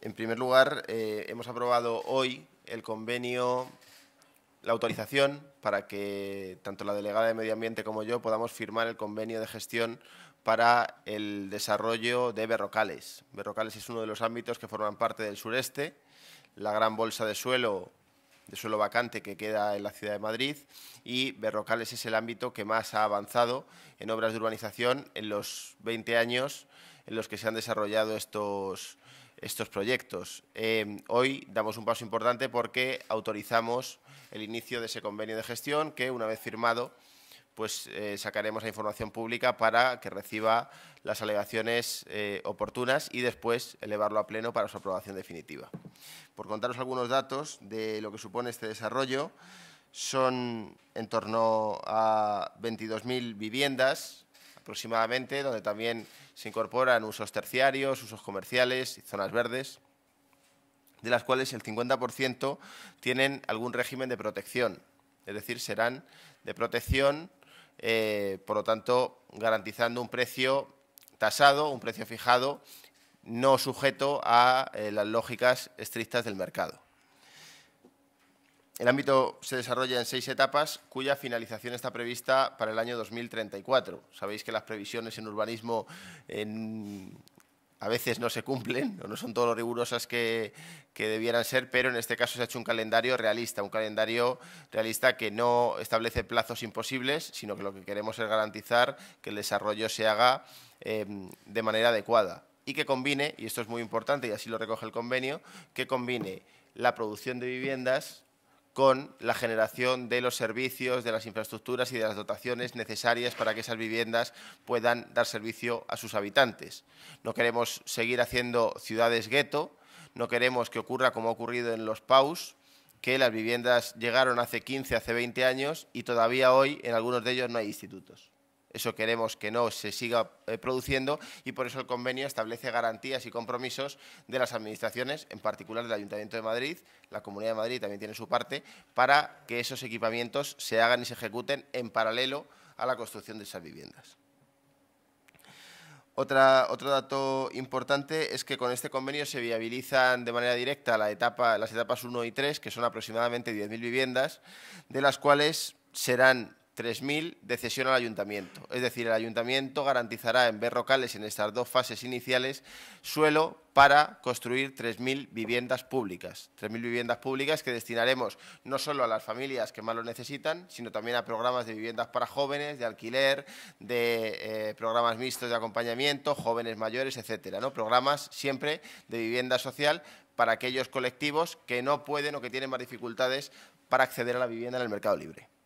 En primer lugar, eh, hemos aprobado hoy el convenio, la autorización para que tanto la delegada de Medio Ambiente como yo podamos firmar el convenio de gestión para el desarrollo de Berrocales. Berrocales es uno de los ámbitos que forman parte del sureste, la gran bolsa de suelo de suelo vacante que queda en la ciudad de Madrid y Berrocales es el ámbito que más ha avanzado en obras de urbanización en los 20 años en los que se han desarrollado estos, estos proyectos. Eh, hoy damos un paso importante porque autorizamos el inicio de ese convenio de gestión que, una vez firmado, pues eh, sacaremos la información pública para que reciba las alegaciones eh, oportunas y después elevarlo a pleno para su aprobación definitiva. Por contaros algunos datos de lo que supone este desarrollo, son en torno a 22.000 viviendas, aproximadamente, donde también se incorporan usos terciarios, usos comerciales y zonas verdes, de las cuales el 50% tienen algún régimen de protección, es decir, serán de protección, eh, por lo tanto, garantizando un precio tasado, un precio fijado, no sujeto a eh, las lógicas estrictas del mercado. El ámbito se desarrolla en seis etapas, cuya finalización está prevista para el año 2034. Sabéis que las previsiones en urbanismo a veces no se cumplen, o no son todo lo rigurosas que, debieran ser, pero en este caso se ha hecho un calendario realista, un calendario realista que no establece plazos imposibles, sino que lo que queremos es garantizar que el desarrollo se haga em, de manera adecuada y que combine, y esto es muy importante y así lo recoge el convenio, que combine la producción de viviendas con la generación de los servicios, de las infraestructuras y de las dotaciones necesarias para que esas viviendas puedan dar servicio a sus habitantes. No queremos seguir haciendo ciudades gueto, no queremos que ocurra como ha ocurrido en los PAUS, que las viviendas llegaron hace 15, hace 20 años y todavía hoy en algunos de ellos no hay institutos. Eso queremos que no se siga eh, produciendo y por eso el convenio establece garantías y compromisos de las administraciones, en particular del Ayuntamiento de Madrid, la Comunidad de Madrid también tiene su parte, para que esos equipamientos se hagan y se ejecuten en paralelo a la construcción de esas viviendas. otro dato importante es que con este convenio se viabilizan de manera directa las etapas 1 y 3, que son aproximadamente 10.000 viviendas, de las cuales serán 3.000 de cesión al ayuntamiento. Es decir, el ayuntamiento garantizará en Berrocales, en estas dos fases iniciales, suelo para construir 3.000 viviendas públicas. 3.000 viviendas públicas que destinaremos no solo a las familias que más lo necesitan, sino también a programas de viviendas para jóvenes, de alquiler, de eh, programas mixtos de acompañamiento, jóvenes mayores, etcétera. ¿no? Programas siempre de vivienda social para aquellos colectivos que no pueden o que tienen más dificultades para acceder a la vivienda en el mercado libre.